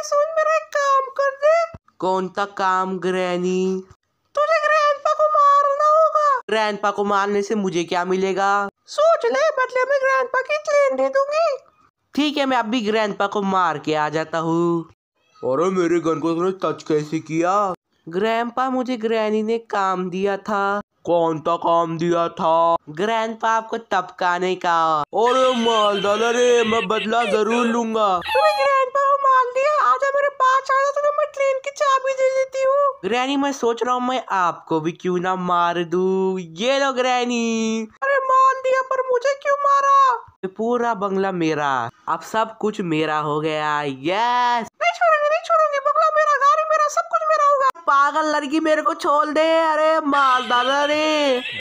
granny सुन मेरा एक काम कर दे कौन सा काम ग्रैनी तुझे ग्रैंडपा को मारना होगा ग्रैंडपा को मारने से मुझे क्या मिलेगा सोच ले बदले में ग्रैंडपा की चेन दे दूंगी ठीक है मैं अभी ग्रैंडपा को मार के आ जाता हूँ अरे मेरे गन को तुमने टच कैसे किया ग्रैंडपा मुझे ग्रैनी ने काम दिया था कौन सा काम दिया था ग्रैंडपा आपको टपकाने का और माल रे मैं बदला जरूर लूंगा ग्रैंडपा को मार दिया ट्रेन की चाबी दे देती हूँ ग्रैनी मैं सोच रहा हूँ मैं आपको भी क्यों ना मार दू ये लो ग्रैनी अरे मान दिया पर मुझे क्यों मारा पूरा बंगला मेरा अब सब कुछ मेरा हो गया यस नहीं छोड़ूंगी नहीं छोड़ूंगी बंगला मेरा गाड़ी मेरा सब कुछ मेरा होगा पागल लड़की मेरे को छोड़ दे अरे माल दादा रे